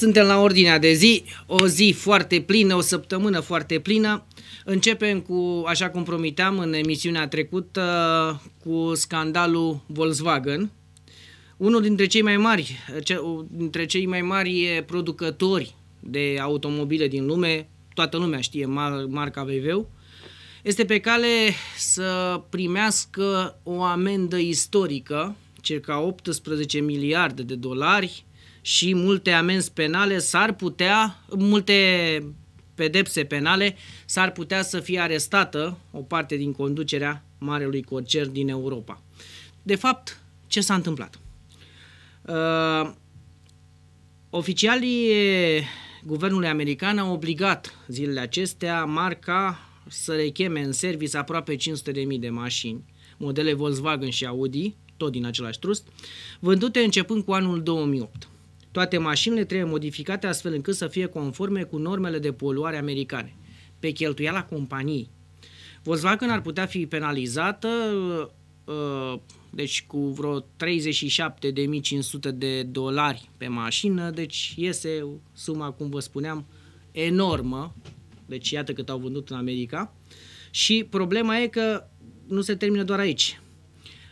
suntem la ordinea de zi, o zi foarte plină, o săptămână foarte plină. Începem cu, așa cum promiteam în emisiunea trecută, cu scandalul Volkswagen. Unul dintre cei mai mari, ce, dintre cei mai mari producători de automobile din lume, toată lumea știe mar, marca VW, este pe cale să primească o amendă istorică, circa 18 miliarde de dolari, și multe amenzi penale s-ar putea, multe pedepse penale, s-ar putea să fie arestată o parte din conducerea marelui corcer din Europa. De fapt, ce s-a întâmplat? Uh, oficialii guvernului american au obligat zilele acestea marca să recheme în service aproape 500.000 de mașini, modele Volkswagen și Audi, tot din același trust, vândute începând cu anul 2008. Toate mașinile trebuie modificate astfel încât să fie conforme cu normele de poluare americane, pe cheltuiala companiei. Volkswagen ar putea fi penalizată uh, uh, deci cu vreo 37.500 de dolari pe mașină, deci iese suma, cum vă spuneam, enormă, deci iată cât au vândut în America. Și problema e că nu se termină doar aici.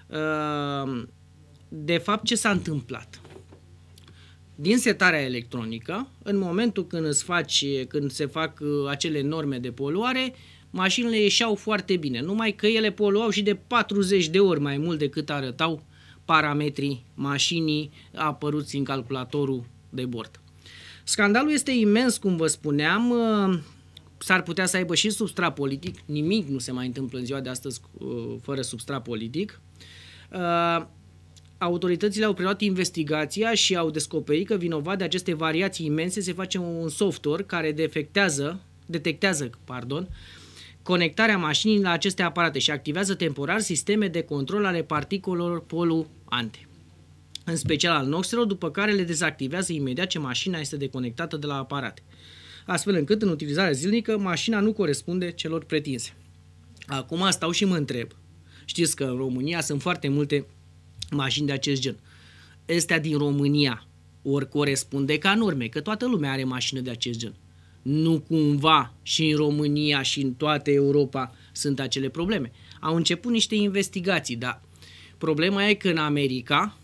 Uh, de fapt, ce s-a întâmplat? din setarea electronică, în momentul când îți faci, când se fac uh, acele norme de poluare, mașinile ieșeau foarte bine, numai că ele poluau și de 40 de ori mai mult decât arătau parametrii mașinii apăruți în calculatorul de bord. Scandalul este imens, cum vă spuneam, uh, s-ar putea să aibă și substrat politic, nimic nu se mai întâmplă în ziua de astăzi uh, fără substrat politic autoritățile au preluat investigația și au descoperit că vinovat de aceste variații imense se face un software care defectează, detectează pardon, conectarea mașinii la aceste aparate și activează temporar sisteme de control ale particulelor poluante în special al noxelor, după care le dezactivează imediat ce mașina este deconectată de la aparate, astfel încât în utilizarea zilnică mașina nu corespunde celor pretinse. Acum stau și mă întreb. Știți că în România sunt foarte multe mașini de acest gen. Astea din România ori corespunde ca norme, că toată lumea are mașină de acest gen. Nu cumva și în România și în toată Europa sunt acele probleme. Au început niște investigații, dar problema e că în America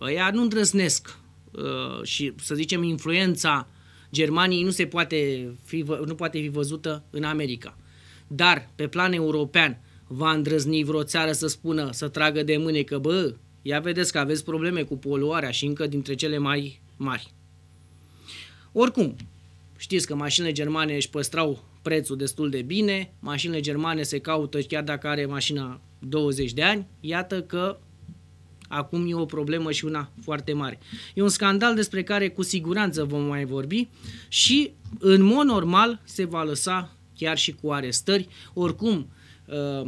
ăia nu îndrăznesc uh, și, să zicem, influența Germaniei nu, se poate fi, nu poate fi văzută în America. Dar, pe plan european, va îndrăzni vreo țară să spună, să tragă de mâne că, bă, Ia vedeți că aveți probleme cu poluarea și încă dintre cele mai mari. Oricum, știți că mașinile germane își păstrau prețul destul de bine, mașinile germane se caută chiar dacă are mașina 20 de ani, iată că acum e o problemă și una foarte mare. E un scandal despre care cu siguranță vom mai vorbi și în mod normal se va lăsa chiar și cu arestări. Oricum, ă,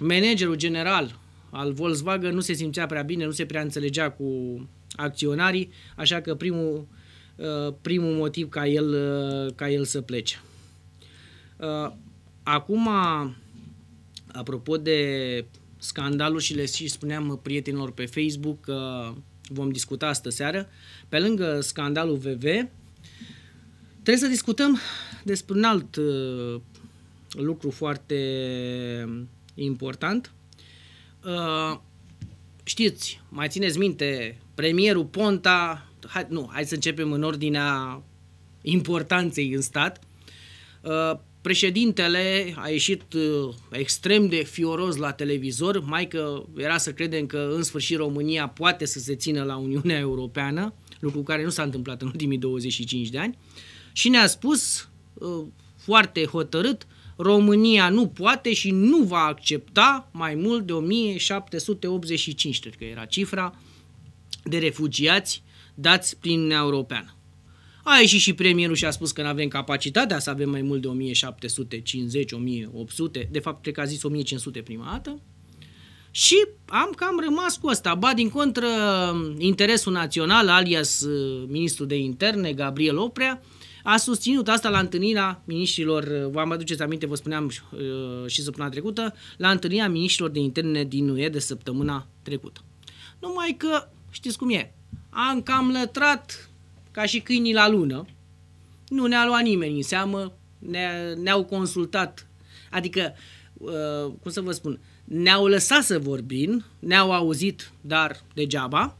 managerul general al Volkswagen nu se simțea prea bine, nu se prea înțelegea cu acționarii, așa că primul, uh, primul motiv ca el, uh, ca el să plece. Uh, acum, apropo de scandalul și le și spuneam prietenilor pe Facebook că vom discuta astă seară, pe lângă scandalul VV, trebuie să discutăm despre un alt lucru foarte important, Uh, știți, mai țineți minte, premierul Ponta, hai, nu, hai să începem în ordinea importanței în stat. Uh, președintele a ieșit uh, extrem de fioros la televizor, mai că era să credem că în sfârșit România poate să se țină la Uniunea Europeană, lucru care nu s-a întâmplat în ultimii 25 de ani, și ne-a spus foarte hotărât România nu poate și nu va accepta mai mult de 1785, cred că era cifra, de refugiați dați prin Uniunea Europeană. A ieșit și premierul și a spus că nu avem capacitatea să avem mai mult de 1750, 1800, de fapt cred că a zis 1500 prima dată. Și am cam rămas cu asta. Ba, din contră, interesul național, alias uh, ministrul de interne, Gabriel Oprea, a susținut asta la întâlnirea ministrilor, uh, vă aduceți aminte, vă spuneam uh, și săptămâna trecută, la întâlnirea ministrilor de interne din UE de săptămâna trecută. Numai că, știți cum e, am cam lătrat ca și câinii la lună, nu ne-a luat nimeni în seamă, ne, ne-au consultat, adică, uh, cum să vă spun, ne-au lăsat să vorbim, ne-au auzit, dar degeaba,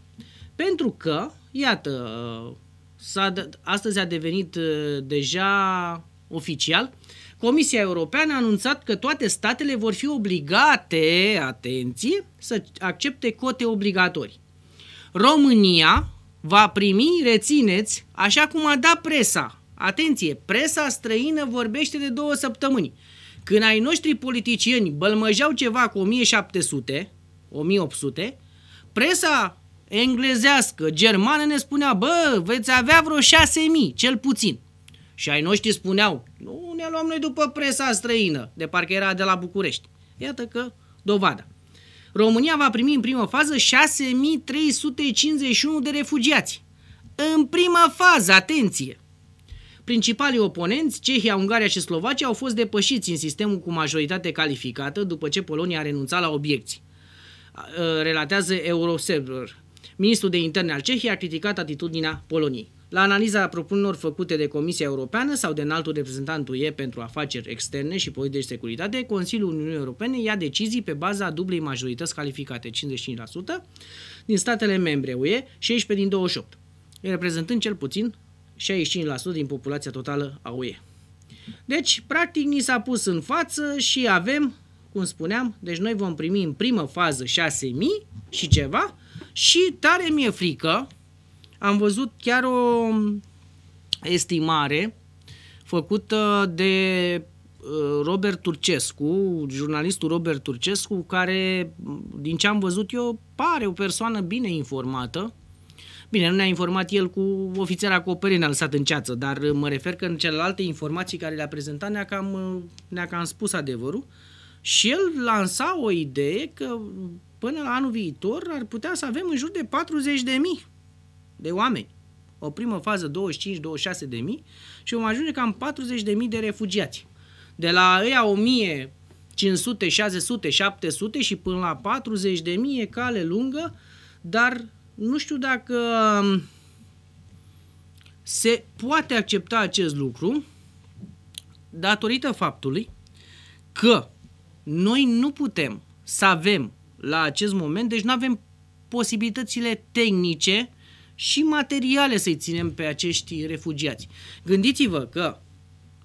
pentru că, iată, uh, s-a, astăzi a devenit uh, deja oficial, Comisia Europeană a anunțat că toate statele vor fi obligate, atenție, să accepte cote obligatorii. România va primi, rețineți, așa cum a dat presa. Atenție, presa străină vorbește de două săptămâni. Când ai noștri politicieni bălmăjeau ceva cu 1700, 1800, presa englezească, germană, ne spunea, bă, veți avea vreo 6.000, cel puțin. Și ai noștri spuneau, nu ne luăm noi după presa străină, de parcă era de la București. Iată că dovada. România va primi în primă fază 6351 de refugiați. În prima fază, atenție! Principalii oponenți, Cehia, Ungaria și Slovacia, au fost depășiți în sistemul cu majoritate calificată după ce Polonia a renunțat la obiecții. Relatează Euroserver, Ministrul de Interne al Cehiei a criticat atitudinea Poloniei. La analiza propunerilor făcute de Comisia Europeană sau de înaltul reprezentant UE pentru afaceri externe și politici de securitate, Consiliul Uniunii Europene ia decizii pe baza dublei majorități calificate, 55%, din statele membre UE, 16 din 28, reprezentând cel puțin 65% din populația totală a UE. Deci, practic, ni s-a pus în față și avem, cum spuneam, deci noi vom primi în primă fază 6.000 și ceva, și tare mi-e frică, am văzut chiar o estimare făcută de uh, Robert Turcescu, jurnalistul Robert Turcescu, care, din ce am văzut eu, pare o persoană bine informată. Bine, nu ne-a informat el cu ofițera acoperit, ne-a lăsat în ceață, dar mă refer că în celelalte informații care le-a prezentat ne-a cam, ne-a cam spus adevărul. Și el lansa o idee că până la anul viitor ar putea să avem în jur de 40 de oameni. O primă fază 25-26 de mii și vom ajunge cam 40 de mii de refugiați. De la ăia 1500, 600, 700 și până la 40 de mii e cale lungă, dar nu știu dacă um, se poate accepta acest lucru datorită faptului că noi nu putem să avem la acest moment, deci nu avem posibilitățile tehnice și materiale să-i ținem pe acești refugiați. Gândiți-vă că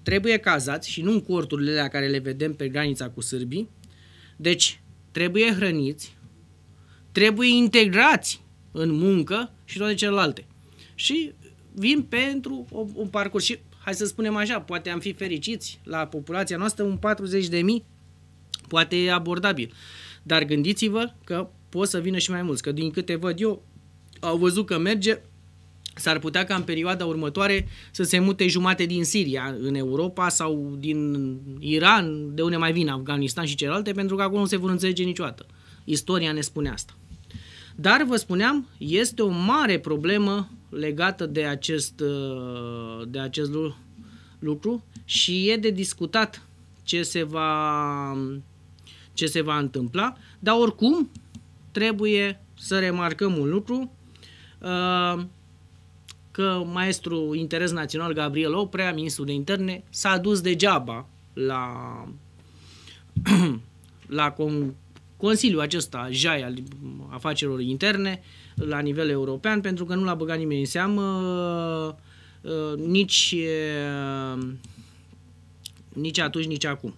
trebuie cazați și nu în corturile la care le vedem pe granița cu sârbii, deci trebuie hrăniți, trebuie integrați în muncă și toate celelalte. Și vin pentru un parcurs și hai să spunem așa, poate am fi fericiți la populația noastră un 40 de mii, poate e abordabil. Dar gândiți-vă că pot să vină și mai mulți, că din câte văd eu, au văzut că merge, s-ar putea ca în perioada următoare să se mute jumate din Siria în Europa sau din Iran, de unde mai vin Afganistan și celelalte, pentru că acolo nu se vor înțelege niciodată. Istoria ne spune asta. Dar, vă spuneam, este o mare problemă legată de acest, uh, de acest lucru și e de discutat ce se va ce se va întâmpla, dar oricum trebuie să remarcăm un lucru, uh, că maestru interes național Gabriel Oprea, ministrul de interne, s-a dus degeaba la, la con, Consiliul acesta, JAI, al afacerilor interne, la nivel european, pentru că nu l-a băgat nimeni în seamă, uh, nici, uh, nici atunci, nici acum.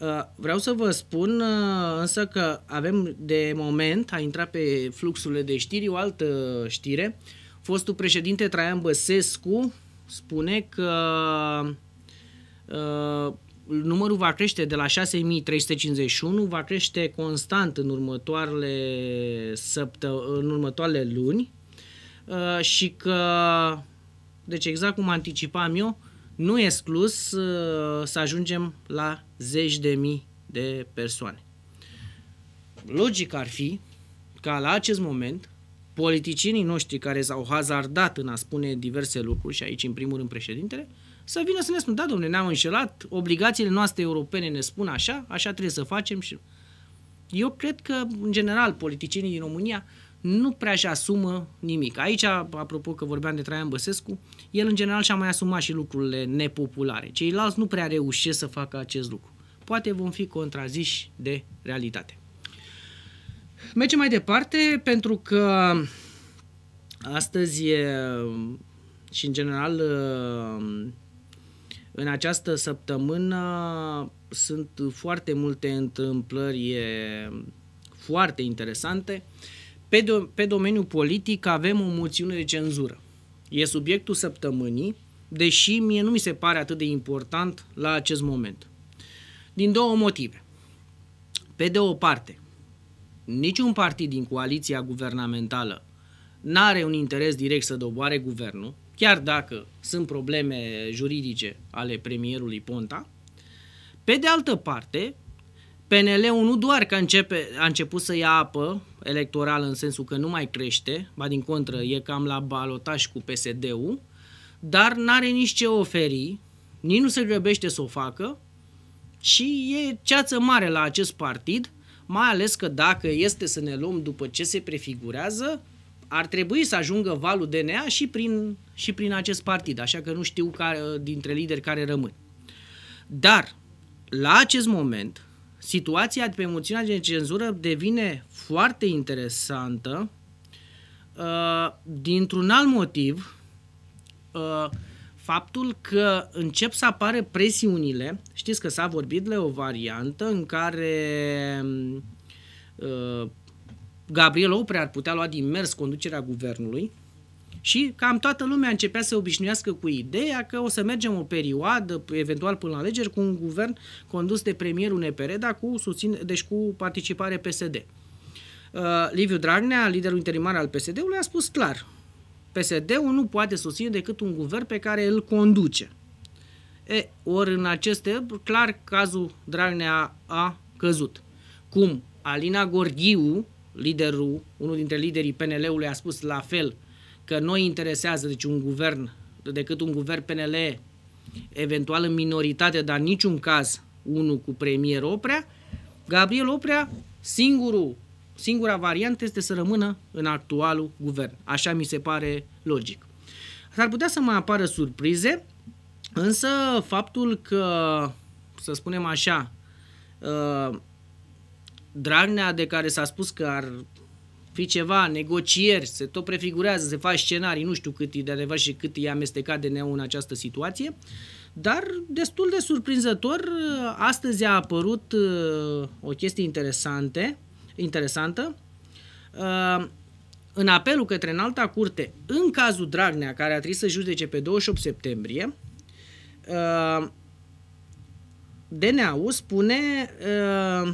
Uh, vreau să vă spun uh, însă că avem de moment, a intrat pe fluxurile de știri, o altă știre. Fostul președinte Traian Băsescu spune că uh, numărul va crește de la 6351, va crește constant în următoarele, săptă- în următoarele luni și că, deci exact cum anticipam eu, nu e exclus uh, să ajungem la zeci de mii de persoane. Logic ar fi ca la acest moment politicienii noștri care s-au hazardat în a spune diverse lucruri și aici în primul rând președintele, să vină să ne spună, da domnule, ne-am înșelat, obligațiile noastre europene ne spun așa, așa trebuie să facem și... Eu cred că, în general, politicienii din România nu prea și asumă nimic. Aici, apropo că vorbeam de Traian Băsescu, el în general și-a mai asumat și lucrurile nepopulare. Ceilalți nu prea reușesc să facă acest lucru. Poate vom fi contraziși de realitate. Mergem mai departe pentru că astăzi e, și în general în această săptămână sunt foarte multe întâmplări foarte interesante. Uh, pe, do- pe domeniul politic avem o moțiune de cenzură. E subiectul săptămânii, deși mie nu mi se pare atât de important la acest moment. Din două motive. Pe de o parte, niciun partid din coaliția guvernamentală nu are un interes direct să doboare guvernul, chiar dacă sunt probleme juridice ale premierului Ponta. Pe de altă parte, PNL-ul nu doar că începe, a început să ia apă electoral în sensul că nu mai crește, ba din contră e cam la balotaj cu PSD-ul, dar n-are nici ce oferi, nici nu se grăbește să o facă și e ceață mare la acest partid, mai ales că dacă este să ne luăm după ce se prefigurează, ar trebui să ajungă valul DNA și prin, și prin acest partid, așa că nu știu care, dintre lideri care rămân. Dar, la acest moment, situația pe moțiunea de cenzură devine foarte interesantă uh, dintr-un alt motiv, uh, faptul că încep să apare presiunile, știți că s-a vorbit de o variantă în care uh, Gabriel Oprea ar putea lua din mers conducerea guvernului și cam toată lumea începea să obișnuiască cu ideea că o să mergem o perioadă, eventual până la alegeri, cu un guvern condus de premierul NPR, dar cu susțin, deci cu participare PSD. Uh, Uh, Liviu Dragnea, liderul interimar al PSD-ului, a spus clar, PSD-ul nu poate susține decât un guvern pe care îl conduce. E, ori în aceste, clar, cazul Dragnea a căzut. Cum Alina Gorghiu, liderul, unul dintre liderii PNL-ului, a spus la fel că nu interesează deci, un guvern decât un guvern PNL eventual în minoritate, dar niciun caz unul cu premier Oprea, Gabriel Oprea, singurul Singura variantă este să rămână în actualul guvern. Așa mi se pare logic. S-ar putea să mai apară surprize, însă faptul că, să spunem așa, uh, Dragnea de care s-a spus că ar fi ceva, negocieri, se tot prefigurează, se fac scenarii, nu știu cât e de adevărat și cât e amestecat de neu în această situație, dar destul de surprinzător, uh, astăzi a apărut uh, o chestie interesantă interesantă. Uh, în apelul către înalta curte, în cazul Dragnea, care a trebuit să judece pe 28 septembrie, uh, DNA-ul spune uh,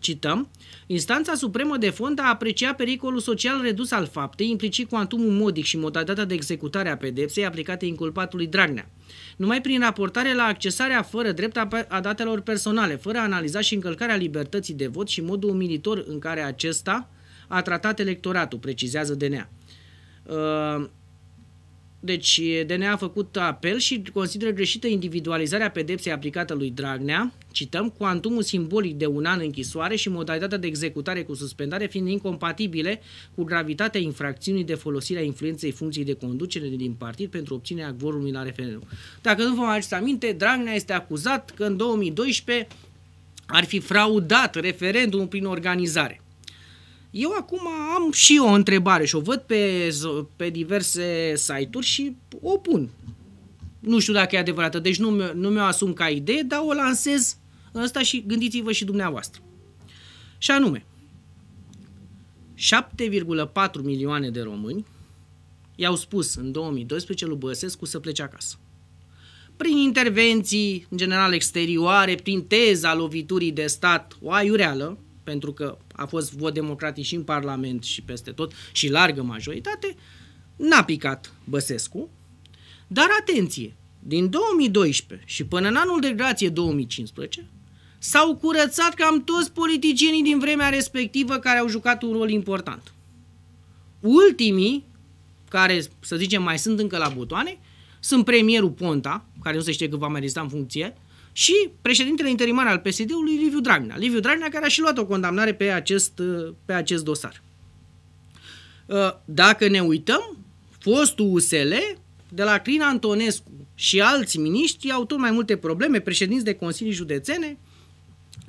Cităm, Instanța Supremă de Fond a apreciat pericolul social redus al faptei, implicit cuantumul modic și modalitatea de executare a pedepsei aplicate inculpatului Dragnea. Numai prin raportare la accesarea fără drept a datelor personale, fără a analiza și încălcarea libertății de vot și modul umilitor în care acesta a tratat electoratul, precizează DNA. Uh, ă, deci DNA a făcut apel și consideră greșită individualizarea pedepsei aplicată lui Dragnea, cităm, cuantumul simbolic de un an închisoare și modalitatea de executare cu suspendare fiind incompatibile cu gravitatea infracțiunii de folosire a influenței funcției de conducere din partid pentru obținerea vorului la referendum. Dacă nu vă mai aduceți aminte, Dragnea este acuzat că în 2012 ar fi fraudat referendumul prin organizare. Eu acum am și o întrebare și o văd pe, pe diverse site-uri și o pun. Nu știu dacă e adevărată, deci nu, nu mi-o asum ca idee, dar o lansez în asta și gândiți-vă și dumneavoastră. Și anume, 7,4 milioane de români i-au spus în 2012 lui Băsescu să plece acasă. Prin intervenții, în general exterioare, prin teza loviturii de stat, o aiureală, pentru că a fost vot democratic și în Parlament și peste tot și largă majoritate, n-a picat Băsescu, dar atenție, din 2012 și până în anul de grație 2015, s-au curățat cam toți politicienii din vremea respectivă care au jucat un rol important. Ultimii, care să zicem mai sunt încă la butoane, sunt premierul Ponta, care nu se știe că va mai rezista în funcție, și președintele interimar al PSD-ului, Liviu Dragnea. Liviu Dragnea care a și luat o condamnare pe acest, pe acest dosar. Uh, dacă ne uităm, fostul USL, de la Crina Antonescu și alți miniștri au tot mai multe probleme, președinți de consilii județene,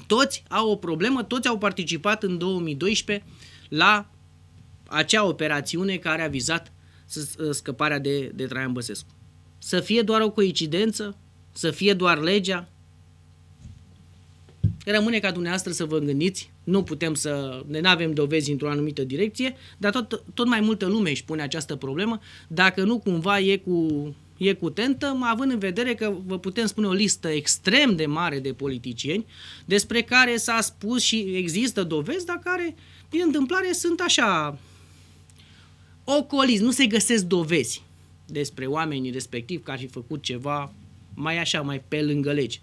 toți au o problemă, toți au participat în 2012 la acea operațiune care a vizat scăparea de, de Traian Băsescu. Să fie doar o coincidență? Să fie doar legea? Rămâne ca dumneavoastră să vă gândiți, nu putem să ne avem dovezi într-o anumită direcție, dar tot, tot mai multă lume își pune această problemă, dacă nu cumva e cu e cu tentă, având în vedere că vă putem spune o listă extrem de mare de politicieni despre care s-a spus și există dovezi, dar care, din întâmplare, sunt așa ocoliți, nu se găsesc dovezi despre oamenii respectiv care ar fi făcut ceva mai așa, mai pe lângă legi.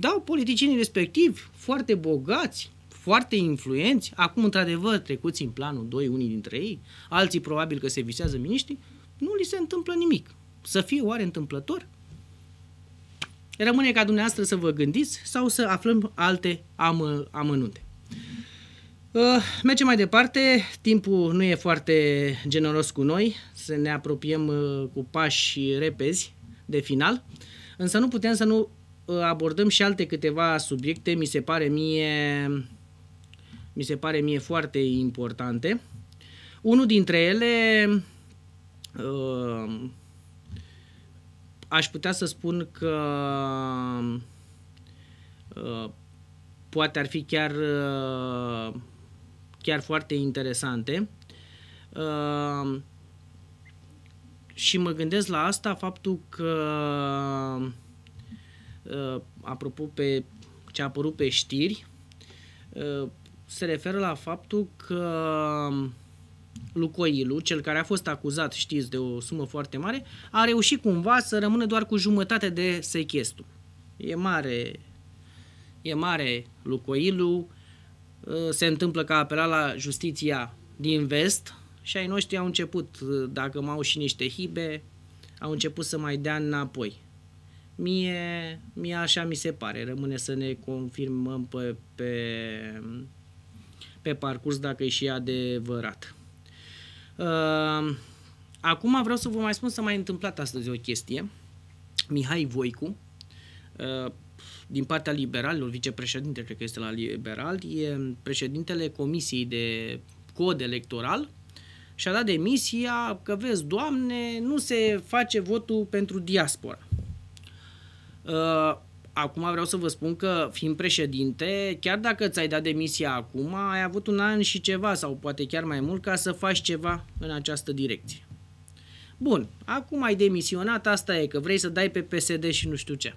Da, politicienii respectivi, foarte bogați, foarte influenți, acum într-adevăr trecuți în planul 2 unii dintre ei, alții probabil că se visează miniștri, nu li se întâmplă nimic. Să fie oare întâmplător? Rămâne ca dumneavoastră să vă gândiți sau să aflăm alte am, amănunte. Uh, mergem mai departe, timpul nu e foarte generos cu noi, să ne apropiem uh, cu pași repezi de final, însă nu putem să nu Ă, abordăm și alte câteva subiecte, mi se pare mie, mi se pare mie foarte importante. Unul dintre ele ă, aș putea să spun că ă, poate ar fi chiar, chiar foarte interesante. Și mă gândesc la asta faptul că Uh, apropo pe ce a apărut pe știri, uh, se referă la faptul că um, Lucoilu, cel care a fost acuzat, știți, de o sumă foarte mare, a reușit cumva să rămână doar cu jumătate de sechestru. E mare, e mare Lucoilu, uh, se întâmplă că a apelat la justiția din vest și ai noștri au început, dacă mai au și niște hibe, au început să mai dea înapoi. Mie, mie așa mi se pare. Rămâne să ne confirmăm pe, pe, pe parcurs dacă e și adevărat. Uh, acum vreau să vă mai spun să mai întâmplat astăzi o chestie. Mihai Voicu, uh, din partea liberalilor, vicepreședinte, cred că este la liberal, e președintele Comisiei de Cod Electoral și a dat demisia că, vezi, Doamne, nu se face votul pentru diaspora. Uh, acum vreau să vă spun că, fiind președinte, chiar dacă ți-ai dat demisia acum, ai avut un an și ceva sau poate chiar mai mult ca să faci ceva în această direcție. Bun, acum ai demisionat, asta e, că vrei să dai pe PSD și nu știu ce.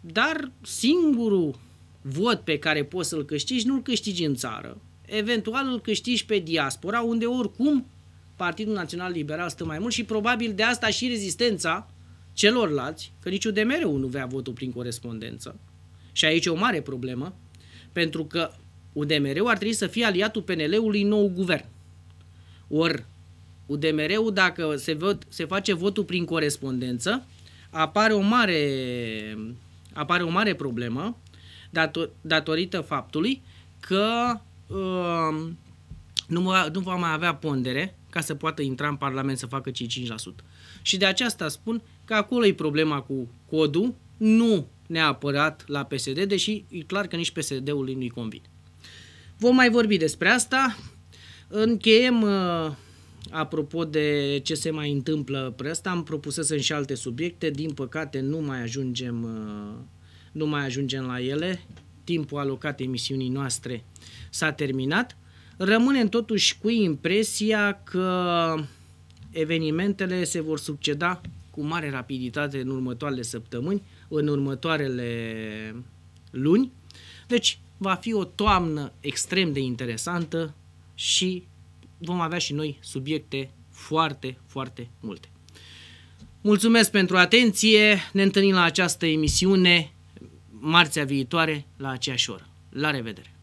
Dar singurul vot pe care poți să-l câștigi, nu-l câștigi în țară. Eventual îl câștigi pe diaspora, unde oricum Partidul Național Liberal stă mai mult și probabil de asta și rezistența celorlalți că nici UDMR-ul nu vrea votul prin corespondență. Și aici e o mare problemă, pentru că UDMR-ul ar trebui să fie aliatul PNL-ului nou guvern. Ori UDMR-ul, dacă se, vot, se face votul prin corespondență, apare o mare, apare o mare problemă dator, datorită faptului că uh, nu, va, nu va mai avea pondere ca să poată intra în Parlament să facă cei 5%. Și de aceasta spun, că acolo e problema cu codul, nu neapărat la PSD, deși e clar că nici psd ul nu-i convine. Vom mai vorbi despre asta. Încheiem, uh, apropo de ce se mai întâmplă pe asta, am să și alte subiecte, din păcate nu mai ajungem, uh, nu mai ajungem la ele, timpul alocat emisiunii noastre s-a terminat. Rămânem totuși cu impresia că evenimentele se vor succeda cu mare rapiditate în următoarele săptămâni, în următoarele luni. Deci va fi o toamnă extrem de interesantă și vom avea și noi subiecte foarte, foarte multe. Mulțumesc pentru atenție, ne întâlnim la această emisiune marțea viitoare la aceeași oră. La revedere!